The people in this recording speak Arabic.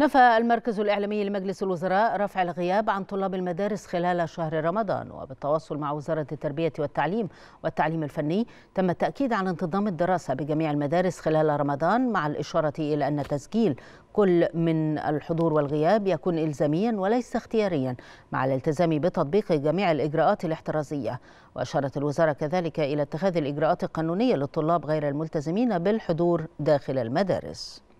نفى المركز الإعلامي لمجلس الوزراء رفع الغياب عن طلاب المدارس خلال شهر رمضان وبالتواصل مع وزارة التربية والتعليم والتعليم الفني تم التأكيد على انتظام الدراسة بجميع المدارس خلال رمضان مع الإشارة إلى أن تسجيل كل من الحضور والغياب يكون إلزاميا وليس اختياريا مع الالتزام بتطبيق جميع الإجراءات الاحترازية وأشارت الوزارة كذلك إلى اتخاذ الإجراءات القانونية للطلاب غير الملتزمين بالحضور داخل المدارس